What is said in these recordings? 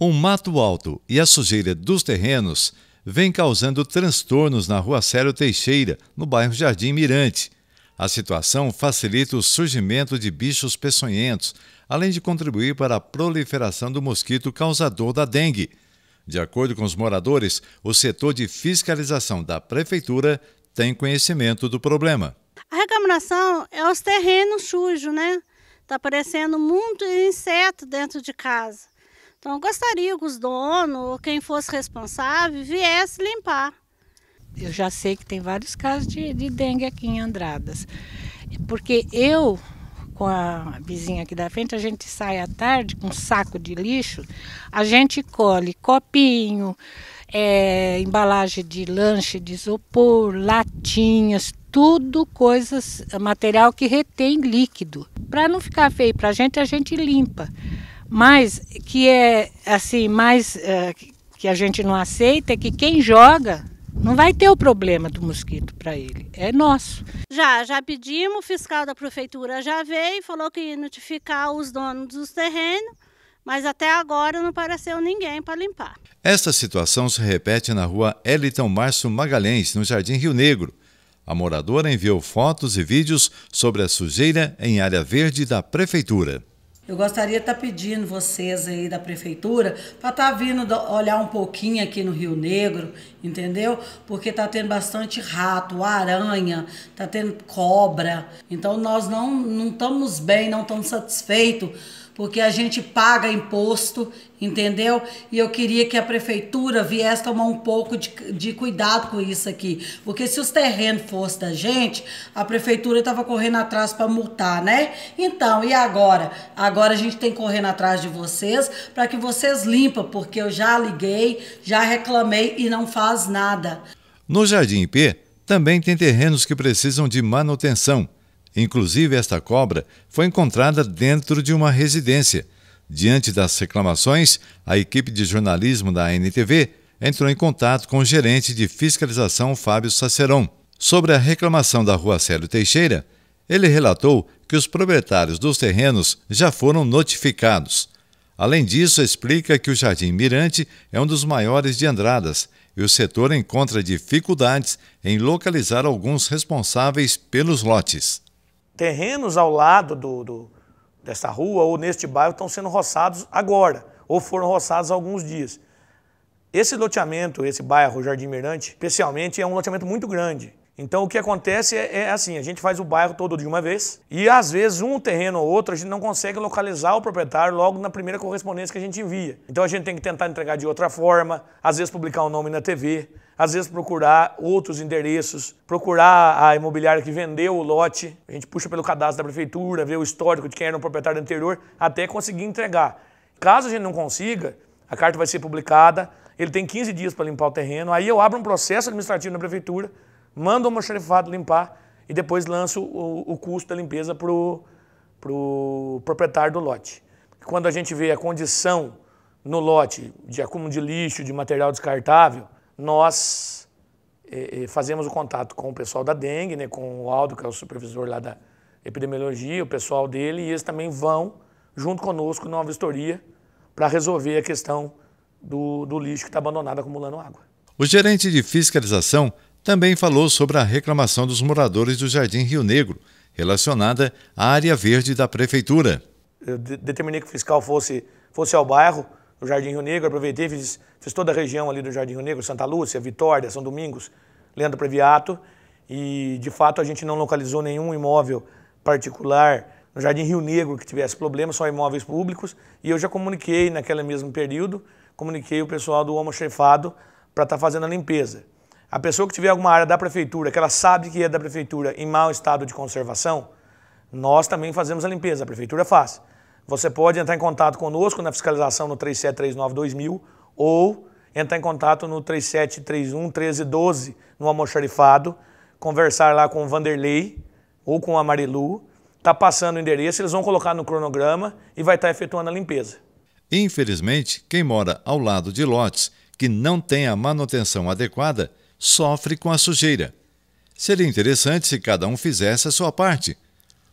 Um mato alto e a sujeira dos terrenos vem causando transtornos na rua Célio Teixeira, no bairro Jardim Mirante. A situação facilita o surgimento de bichos peçonhentos, além de contribuir para a proliferação do mosquito causador da dengue. De acordo com os moradores, o setor de fiscalização da prefeitura tem conhecimento do problema. A reclamação é os terrenos sujos, né? Está aparecendo muito inseto dentro de casa. Então eu gostaria que os donos, quem fosse responsável, viesse limpar. Eu já sei que tem vários casos de, de dengue aqui em Andradas. Porque eu com a vizinha aqui da frente, a gente sai à tarde com um saco de lixo, a gente colhe copinho, é, embalagem de lanche de isopor, latinhas, tudo coisas, material que retém líquido. Para não ficar feio para a gente, a gente limpa. Mas que é assim, mais é, que a gente não aceita é que quem joga não vai ter o problema do mosquito para ele, é nosso. Já, já pedimos, o fiscal da prefeitura já veio, falou que ia notificar os donos dos terrenos, mas até agora não apareceu ninguém para limpar. Esta situação se repete na rua Eliton Márcio Magalhães, no Jardim Rio Negro. A moradora enviou fotos e vídeos sobre a sujeira em área verde da prefeitura. Eu gostaria de estar tá pedindo vocês aí da prefeitura para estar tá vindo olhar um pouquinho aqui no Rio Negro, entendeu? Porque está tendo bastante rato, aranha, está tendo cobra. Então nós não não estamos bem, não estamos satisfeitos porque a gente paga imposto, entendeu? E eu queria que a prefeitura viesse tomar um pouco de, de cuidado com isso aqui, porque se os terrenos fossem da gente, a prefeitura estava correndo atrás para multar, né? Então, e agora? Agora a gente tem correndo atrás de vocês para que vocês limpem, porque eu já liguei, já reclamei e não faz nada. No Jardim IP também tem terrenos que precisam de manutenção Inclusive, esta cobra foi encontrada dentro de uma residência. Diante das reclamações, a equipe de jornalismo da NTV entrou em contato com o gerente de fiscalização Fábio Saceron. Sobre a reclamação da rua Célio Teixeira, ele relatou que os proprietários dos terrenos já foram notificados. Além disso, explica que o Jardim Mirante é um dos maiores de Andradas e o setor encontra dificuldades em localizar alguns responsáveis pelos lotes terrenos ao lado do, do, dessa rua ou neste bairro estão sendo roçados agora, ou foram roçados há alguns dias. Esse loteamento, esse bairro, Jardim Mirante, especialmente, é um loteamento muito grande. Então o que acontece é, é, assim, a gente faz o bairro todo de uma vez e às vezes um terreno ou outro a gente não consegue localizar o proprietário logo na primeira correspondência que a gente envia. Então a gente tem que tentar entregar de outra forma, às vezes publicar o um nome na TV, às vezes procurar outros endereços, procurar a imobiliária que vendeu o lote, a gente puxa pelo cadastro da prefeitura, vê o histórico de quem era o proprietário anterior, até conseguir entregar. Caso a gente não consiga, a carta vai ser publicada, ele tem 15 dias para limpar o terreno, aí eu abro um processo administrativo na prefeitura, mando o moxerifado limpar e depois lanço o, o custo da limpeza para o pro proprietário do lote. Quando a gente vê a condição no lote de acúmulo de lixo, de material descartável, nós eh, eh, fazemos o contato com o pessoal da dengue, né, com o Aldo, que é o supervisor lá da epidemiologia, o pessoal dele, e eles também vão junto conosco numa vistoria para resolver a questão do, do lixo que está abandonado acumulando água. O gerente de fiscalização também falou sobre a reclamação dos moradores do Jardim Rio Negro, relacionada à área verde da prefeitura. Eu determinei que o fiscal fosse, fosse ao bairro o Jardim Rio Negro, aproveitei, fiz, fiz toda a região ali do Jardim Rio Negro, Santa Lúcia, Vitória, São Domingos, Leandro Previato, e de fato a gente não localizou nenhum imóvel particular no Jardim Rio Negro que tivesse problema, só imóveis públicos, e eu já comuniquei naquele mesmo período, comuniquei o pessoal do Homo Chefado para estar tá fazendo a limpeza. A pessoa que tiver alguma área da prefeitura, que ela sabe que é da prefeitura em mau estado de conservação, nós também fazemos a limpeza, a prefeitura faz. Você pode entrar em contato conosco na fiscalização no 3739-2000 ou entrar em contato no 3731-1312 no almoxarifado, conversar lá com o Vanderlei ou com a Marilu. Está passando o endereço, eles vão colocar no cronograma e vai estar tá efetuando a limpeza. Infelizmente, quem mora ao lado de lotes que não tem a manutenção adequada sofre com a sujeira. Seria interessante se cada um fizesse a sua parte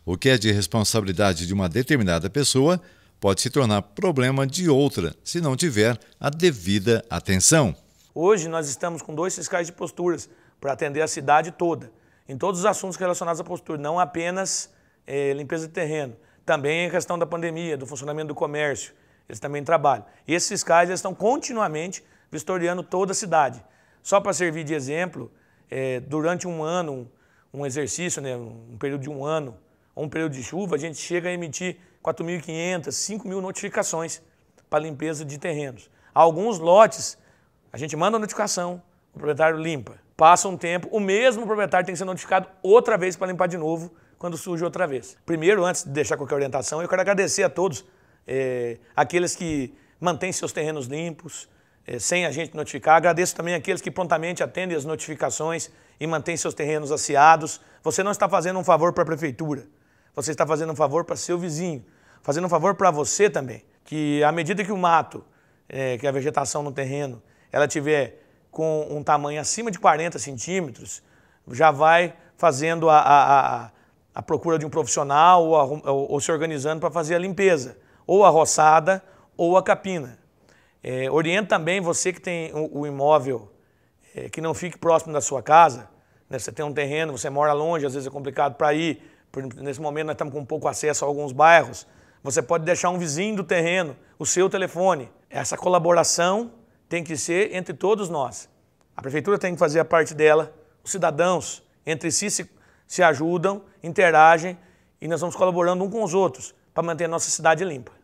o que é de responsabilidade de uma determinada pessoa pode se tornar problema de outra se não tiver a devida atenção. Hoje nós estamos com dois fiscais de posturas para atender a cidade toda, em todos os assuntos relacionados à postura, não apenas é, limpeza de terreno, também a questão da pandemia, do funcionamento do comércio, eles também trabalham. E esses fiscais estão continuamente vistoriando toda a cidade. Só para servir de exemplo, é, durante um ano, um exercício, né, um período de um ano, ou um período de chuva, a gente chega a emitir 4.500, 5.000 notificações para limpeza de terrenos. Alguns lotes, a gente manda a notificação, o proprietário limpa. Passa um tempo, o mesmo proprietário tem que ser notificado outra vez para limpar de novo, quando surge outra vez. Primeiro, antes de deixar qualquer orientação, eu quero agradecer a todos, é, aqueles que mantêm seus terrenos limpos, é, sem a gente notificar. Agradeço também aqueles que prontamente atendem as notificações e mantêm seus terrenos aciados. Você não está fazendo um favor para a prefeitura. Então, você está fazendo um favor para seu vizinho, fazendo um favor para você também. Que à medida que o mato, é, que a vegetação no terreno, ela tiver com um tamanho acima de 40 centímetros, já vai fazendo a, a, a, a procura de um profissional ou, a, ou, ou se organizando para fazer a limpeza, ou a roçada ou a capina. É, também você que tem o, o imóvel é, que não fique próximo da sua casa, né? você tem um terreno, você mora longe, às vezes é complicado para ir, nesse momento nós estamos com pouco acesso a alguns bairros, você pode deixar um vizinho do terreno o seu telefone. Essa colaboração tem que ser entre todos nós. A prefeitura tem que fazer a parte dela, os cidadãos entre si se, se ajudam, interagem e nós vamos colaborando um com os outros para manter a nossa cidade limpa.